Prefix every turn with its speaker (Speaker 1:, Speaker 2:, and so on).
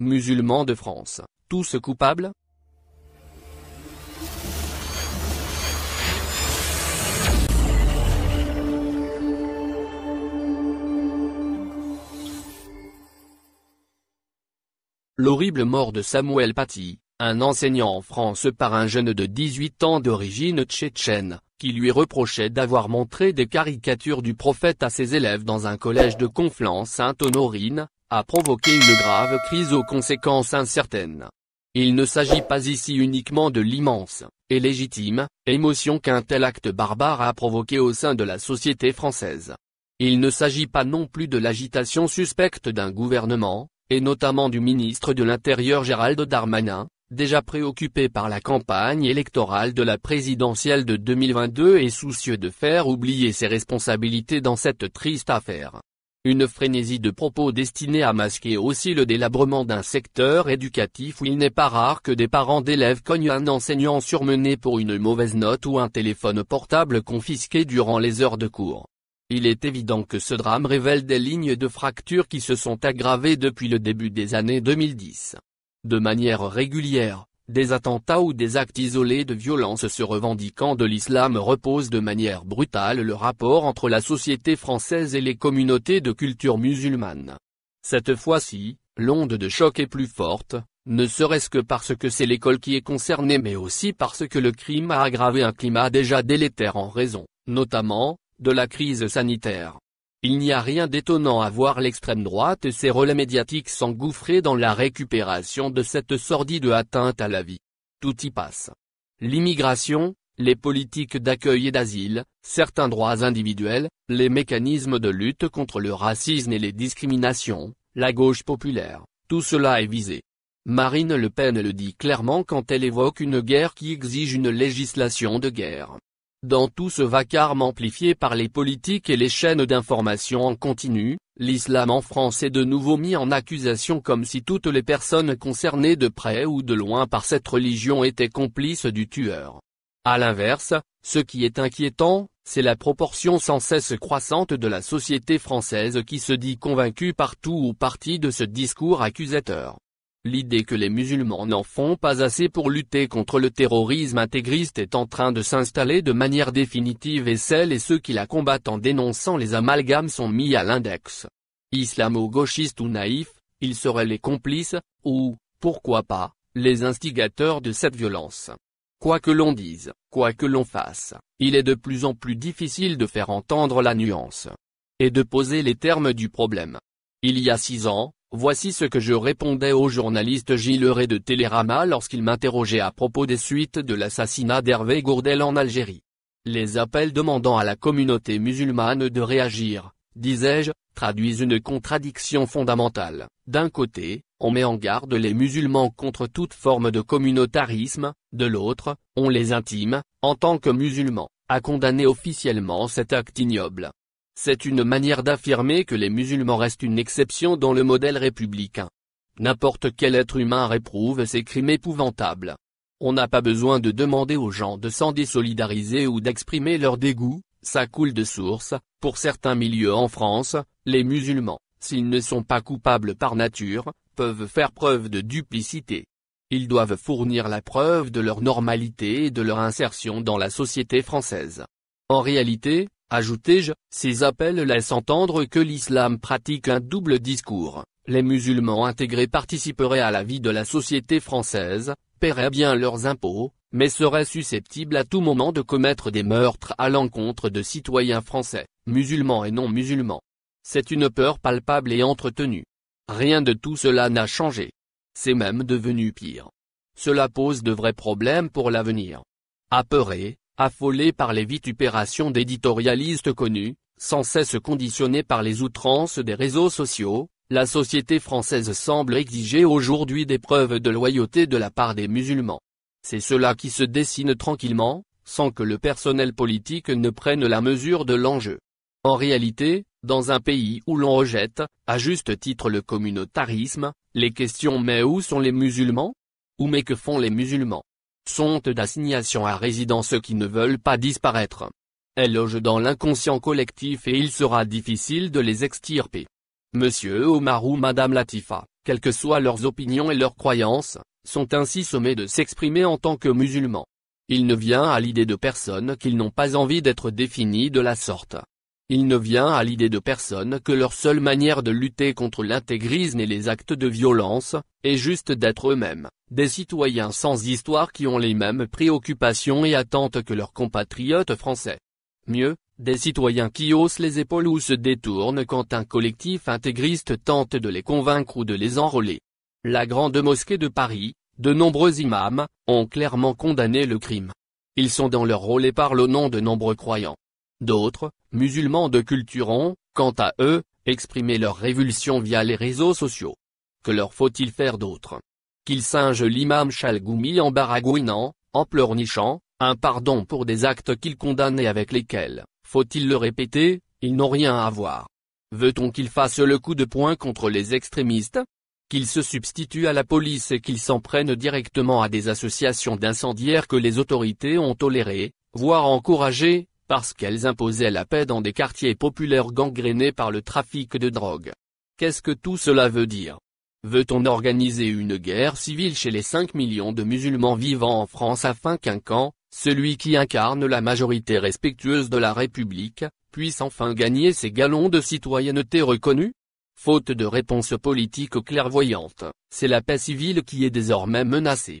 Speaker 1: Musulmans de France, tous coupables L'horrible mort de Samuel Paty, un enseignant en France par un jeune de 18 ans d'origine tchétchène, qui lui reprochait d'avoir montré des caricatures du prophète à ses élèves dans un collège de Conflans-Sainte-Honorine, a provoqué une grave crise aux conséquences incertaines. Il ne s'agit pas ici uniquement de l'immense, et légitime, émotion qu'un tel acte barbare a provoqué au sein de la société française. Il ne s'agit pas non plus de l'agitation suspecte d'un gouvernement, et notamment du ministre de l'Intérieur Gérald Darmanin, déjà préoccupé par la campagne électorale de la présidentielle de 2022 et soucieux de faire oublier ses responsabilités dans cette triste affaire une frénésie de propos destinée à masquer aussi le délabrement d'un secteur éducatif où il n'est pas rare que des parents d'élèves cognent un enseignant surmené pour une mauvaise note ou un téléphone portable confisqué durant les heures de cours. Il est évident que ce drame révèle des lignes de fracture qui se sont aggravées depuis le début des années 2010. De manière régulière, des attentats ou des actes isolés de violence se revendiquant de l'islam reposent de manière brutale le rapport entre la société française et les communautés de culture musulmane. Cette fois-ci, l'onde de choc est plus forte, ne serait-ce que parce que c'est l'école qui est concernée mais aussi parce que le crime a aggravé un climat déjà délétère en raison, notamment, de la crise sanitaire. Il n'y a rien d'étonnant à voir l'extrême droite et ses relais médiatiques s'engouffrer dans la récupération de cette sordide atteinte à la vie. Tout y passe. L'immigration, les politiques d'accueil et d'asile, certains droits individuels, les mécanismes de lutte contre le racisme et les discriminations, la gauche populaire, tout cela est visé. Marine Le Pen le dit clairement quand elle évoque une guerre qui exige une législation de guerre. Dans tout ce vacarme amplifié par les politiques et les chaînes d'information en continu, l'islam en France est de nouveau mis en accusation comme si toutes les personnes concernées de près ou de loin par cette religion étaient complices du tueur. À l'inverse, ce qui est inquiétant, c'est la proportion sans cesse croissante de la société française qui se dit convaincue partout ou partie de ce discours accusateur. L'idée que les musulmans n'en font pas assez pour lutter contre le terrorisme intégriste est en train de s'installer de manière définitive et celles et ceux qui la combattent en dénonçant les amalgames sont mis à l'index. Islamo-gauchistes ou naïfs, ils seraient les complices, ou, pourquoi pas, les instigateurs de cette violence. Quoi que l'on dise, quoi que l'on fasse, il est de plus en plus difficile de faire entendre la nuance. Et de poser les termes du problème. Il y a six ans, Voici ce que je répondais au journaliste Gilles Ray de Télérama lorsqu'il m'interrogeait à propos des suites de l'assassinat d'Hervé Gourdel en Algérie. Les appels demandant à la communauté musulmane de réagir, disais-je, traduisent une contradiction fondamentale. D'un côté, on met en garde les musulmans contre toute forme de communautarisme, de l'autre, on les intime, en tant que musulmans, à condamner officiellement cet acte ignoble. C'est une manière d'affirmer que les musulmans restent une exception dans le modèle républicain. N'importe quel être humain réprouve ces crimes épouvantables. On n'a pas besoin de demander aux gens de s'en désolidariser ou d'exprimer leur dégoût, ça coule de source, pour certains milieux en France, les musulmans, s'ils ne sont pas coupables par nature, peuvent faire preuve de duplicité. Ils doivent fournir la preuve de leur normalité et de leur insertion dans la société française. En réalité, ajoutez je ces appels laissent entendre que l'islam pratique un double discours. Les musulmans intégrés participeraient à la vie de la société française, paieraient bien leurs impôts, mais seraient susceptibles à tout moment de commettre des meurtres à l'encontre de citoyens français, musulmans et non musulmans. C'est une peur palpable et entretenue. Rien de tout cela n'a changé. C'est même devenu pire. Cela pose de vrais problèmes pour l'avenir. Apeurés, Affolé par les vitupérations d'éditorialistes connus, sans cesse conditionnés par les outrances des réseaux sociaux, la société française semble exiger aujourd'hui des preuves de loyauté de la part des musulmans. C'est cela qui se dessine tranquillement, sans que le personnel politique ne prenne la mesure de l'enjeu. En réalité, dans un pays où l'on rejette, à juste titre le communautarisme, les questions mais où sont les musulmans Ou mais que font les musulmans sont d'assignation à résidence qui ne veulent pas disparaître. Elles logent dans l'inconscient collectif et il sera difficile de les extirper. Monsieur Omar ou Madame Latifa, quelles que soient leurs opinions et leurs croyances, sont ainsi sommés de s'exprimer en tant que musulmans. Il ne vient à l'idée de personne qu'ils n'ont pas envie d'être définis de la sorte, il ne vient à l'idée de personne que leur seule manière de lutter contre l'intégrisme et les actes de violence, est juste d'être eux-mêmes, des citoyens sans histoire qui ont les mêmes préoccupations et attentes que leurs compatriotes français. Mieux, des citoyens qui haussent les épaules ou se détournent quand un collectif intégriste tente de les convaincre ou de les enrôler. La Grande Mosquée de Paris, de nombreux imams, ont clairement condamné le crime. Ils sont dans leur rôle et parlent au nom de nombreux croyants. D'autres, musulmans de culture ont, quant à eux, exprimé leur révulsion via les réseaux sociaux. Que leur faut-il faire d'autre Qu'ils singent l'imam Chalgoumi en baragouinant, en pleurnichant, un pardon pour des actes qu'ils condamnent et avec lesquels, faut-il le répéter, ils n'ont rien à voir. Veut-on qu'ils fassent le coup de poing contre les extrémistes Qu'ils se substituent à la police et qu'ils s'en prennent directement à des associations d'incendiaires que les autorités ont tolérées, voire encouragées, parce qu'elles imposaient la paix dans des quartiers populaires gangrénés par le trafic de drogue. Qu'est-ce que tout cela veut dire Veut-on organiser une guerre civile chez les 5 millions de musulmans vivant en France afin qu'un camp, celui qui incarne la majorité respectueuse de la République, puisse enfin gagner ses galons de citoyenneté reconnus Faute de réponse politique clairvoyante, c'est la paix civile qui est désormais menacée.